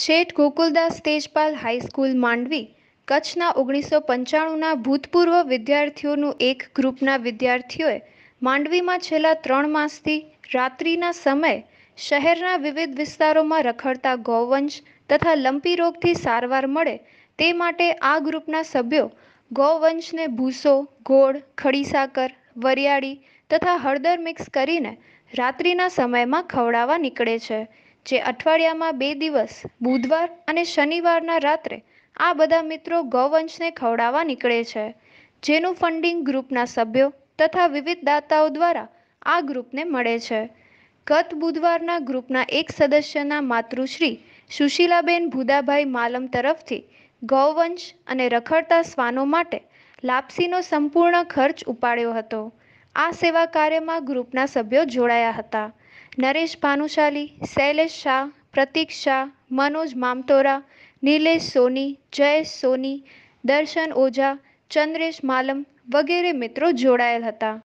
શેઠ ગોકુલદાસ તેજપાલ હાઈસ્કૂલ માંડવી કચ્છના ઓગણીસો પંચાણુંના ભૂતપૂર્વ વિદ્યાર્થીઓનું એક ગ્રુપના વિદ્યાર્થીઓએ માંડવીમાં છેલ્લા ત્રણ માસથી રાત્રિના સમયે શહેરના વિવિધ વિસ્તારોમાં રખડતા ગૌવંશ તથા લંપી રોગથી સારવાર મળે તે માટે આ ગ્રુપના સભ્યો ગૌવંશને ભૂસો ગોળ ખડીસાકર વરિયાળી તથા હળદર મિક્સ કરીને રાત્રિના સમયમાં ખવડાવવા નીકળે છે જે અઠવાડિયામાં બે દિવસ બુધવાર અને શનિવારના રાત્રે આ બધા મિત્રો ગૌવંશને ખવડાવવા નીકળે છે જેનું ફંડિંગ ગ્રુપના સભ્યો તથા વિવિધ દાતાઓ દ્વારા આ ગ્રુપને મળે છે ગત બુધવારના ગ્રુપના એક સદસ્યના માતૃશ્રી સુશીલાબેન ભુદાભાઈ માલમ તરફથી ગૌવંશ અને રખડતા શ્વાનો માટે લાપસીનો સંપૂર્ણ ખર્ચ ઉપાડ્યો હતો આ સેવા કાર્યમાં ગ્રુપના સભ્યો જોડાયા હતા નરેશ ભાનુશાલી શૈલેષ શાહ પ્રતીક શાહ મનોજ મામતોરા નિલેશ સોની જયેશ સોની દર્શન ઓઝા ચંદ્રેશ માલમ વગેરે મિત્રો જોડાયેલ હતા